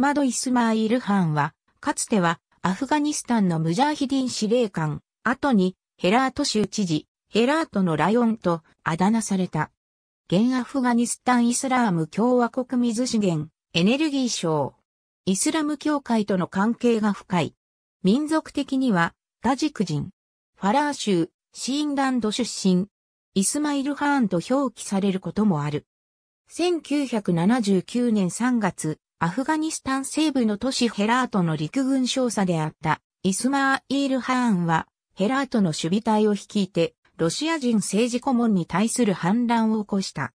アマド・イスマイル・ハンは、かつてはアフガニスタンのムジャーヒディン司令官、後にヘラート州知事、ヘラートのライオンとあだ名された。現アフガニスタン・イスラーム共和国水資源、エネルギー省。イスラム教会との関係が深い。民族的には、タジク人。ファラー州、シーンランド出身。イスマイル・ハーンと表記されることもある。1979年3月、アフガニスタン西部の都市ヘラートの陸軍少佐であったイスマーイール・ハーンはヘラートの守備隊を率いてロシア人政治顧問に対する反乱を起こした。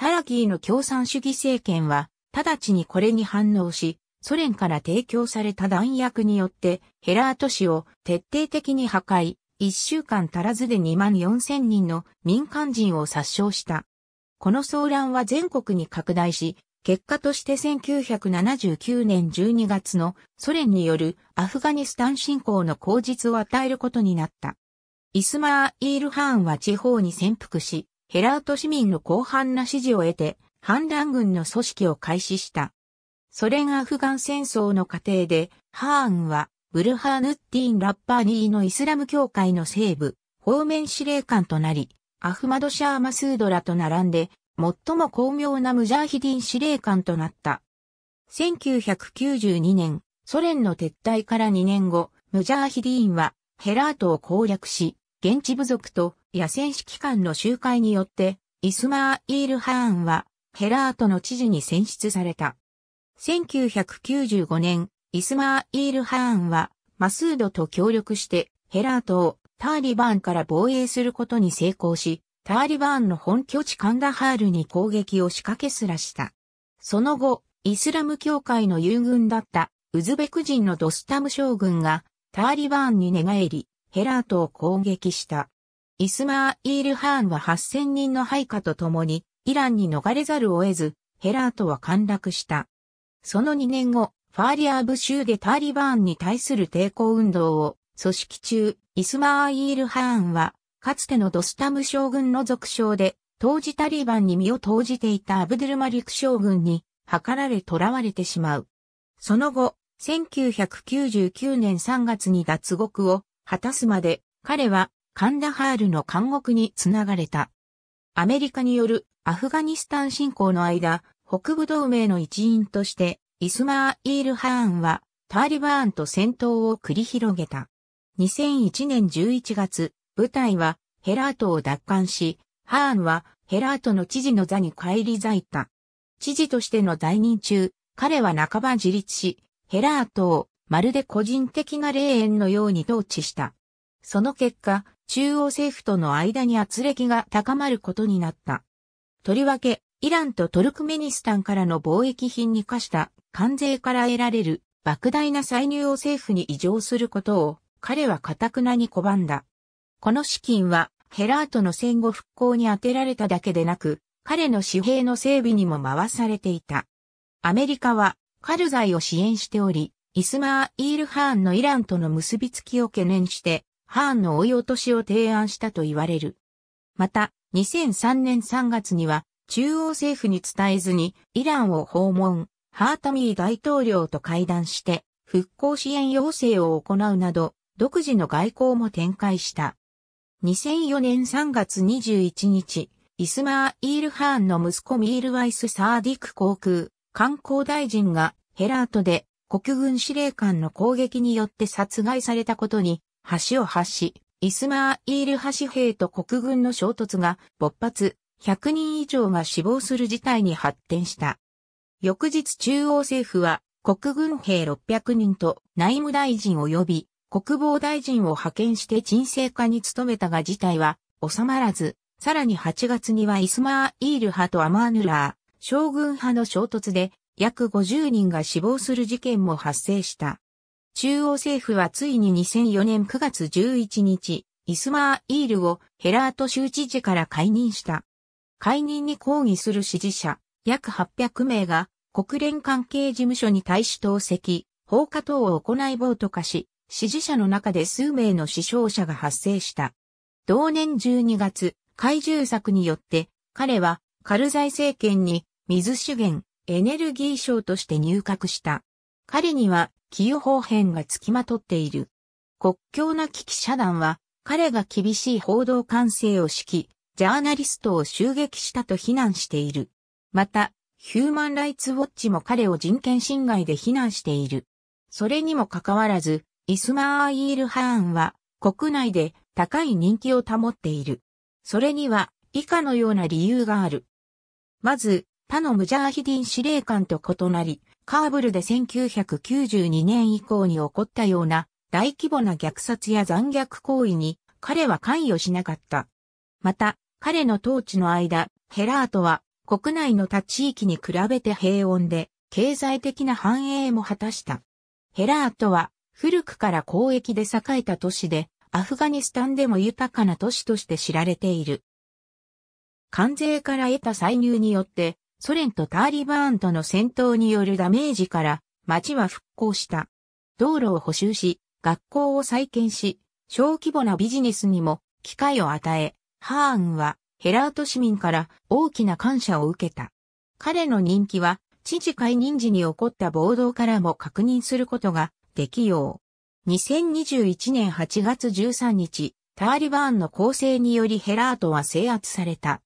タラキーの共産主義政権は直ちにこれに反応し、ソ連から提供された弾薬によってヘラート市を徹底的に破壊、一週間足らずで2万4千人の民間人を殺傷した。この騒乱は全国に拡大し、結果として1979年12月のソ連によるアフガニスタン侵攻の口実を与えることになった。イスマー・イール・ハーンは地方に潜伏し、ヘラート市民の広範な支持を得て、反乱軍の組織を開始した。ソ連アフガン戦争の過程で、ハーンは、ブルハーヌッティン・ラッパーニーのイスラム教会の西部、方面司令官となり、アフマド・シャー・マスードラと並んで、最も巧妙なムジャーヒディン司令官となった。1992年、ソ連の撤退から2年後、ムジャーヒディーンはヘラートを攻略し、現地部族と野戦指揮官の集会によって、イスマーイール・ハーンはヘラートの知事に選出された。1995年、イスマーイール・ハーンはマスードと協力してヘラートをターリバンから防衛することに成功し、ターリバーンの本拠地カンダハールに攻撃を仕掛けすらした。その後、イスラム教会の友軍だったウズベク人のドスタム将軍がターリバーンに寝返り、ヘラートを攻撃した。イスマーイール・ハーンは8000人の配下と共にイランに逃れざるを得ず、ヘラートは陥落した。その2年後、ファーリアーブ州でターリバーンに対する抵抗運動を組織中、イスマーイール・ハーンはかつてのドスタム将軍の続称で、当時タリバンに身を投じていたアブドゥルマリク将軍に、図られ囚われてしまう。その後、1999年3月に脱獄を果たすまで、彼はカンダハールの監獄につながれた。アメリカによるアフガニスタン侵攻の間、北部同盟の一員として、イスマーイール・ハーンは、タリバーンと戦闘を繰り広げた。2001年11月、部隊はヘラートを奪還し、ハーンはヘラートの知事の座に返り咲いた。知事としての在任中、彼は半ば自立し、ヘラートをまるで個人的な霊園のように統治した。その結果、中央政府との間に圧力が高まることになった。とりわけ、イランとトルクメニスタンからの貿易品に課した関税から得られる莫大な歳入を政府に異常することを彼は堅くなに拒んだ。この資金は、ヘラートの戦後復興に充てられただけでなく、彼の紙幣の整備にも回されていた。アメリカは、カルザイを支援しており、イスマー・イール・ハーンのイランとの結びつきを懸念して、ハーンの追い落としを提案したと言われる。また、2003年3月には、中央政府に伝えずに、イランを訪問、ハータミー大統領と会談して、復興支援要請を行うなど、独自の外交も展開した。2004年3月21日、イスマー・イール・ハーンの息子ミール・ワイス・サーディク航空、観光大臣がヘラートで国軍司令官の攻撃によって殺害されたことに、橋を発し、イスマー・イール・ハシ兵と国軍の衝突が勃発、100人以上が死亡する事態に発展した。翌日中央政府は国軍兵600人と内務大臣及び国防大臣を派遣して鎮静化に努めたが事態は収まらず、さらに8月にはイスマーイール派とアマーヌラー、将軍派の衝突で約50人が死亡する事件も発生した。中央政府はついに2004年9月11日、イスマーイールをヘラート州知事から解任した。解任に抗議する支持者、約800名が国連関係事務所に対し投石、放火等を行い暴徒化し、支持者の中で数名の死傷者が発生した。同年12月、怪獣策によって、彼はカルザイ政権に水資源、エネルギー省として入閣した。彼には寄与方編がつきまとっている。国境な危機遮団は、彼が厳しい報道管制を敷き、ジャーナリストを襲撃したと非難している。また、ヒューマンライツウォッチも彼を人権侵害で非難している。それにもかかわらず、イスマーイール・ハーンは国内で高い人気を保っている。それには以下のような理由がある。まず、他のムジャーヒディン司令官と異なり、カーブルで1992年以降に起こったような大規模な虐殺や残虐行為に彼は関与しなかった。また、彼の統治の間、ヘラートは国内の他地域に比べて平穏で経済的な繁栄も果たした。ヘラートは古くから交易で栄えた都市で、アフガニスタンでも豊かな都市として知られている。関税から得た歳入によって、ソ連とタリバーンとの戦闘によるダメージから、町は復興した。道路を補修し、学校を再建し、小規模なビジネスにも機会を与え、ハーンはヘラート市民から大きな感謝を受けた。彼の人気は、知事解任時に起こった暴動からも確認することが適用。2021年8月13日、ターリバーンの攻勢によりヘラートは制圧された。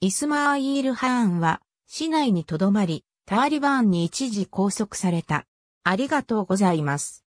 イスマーイール・ハーンは、市内に留まり、ターリバーンに一時拘束された。ありがとうございます。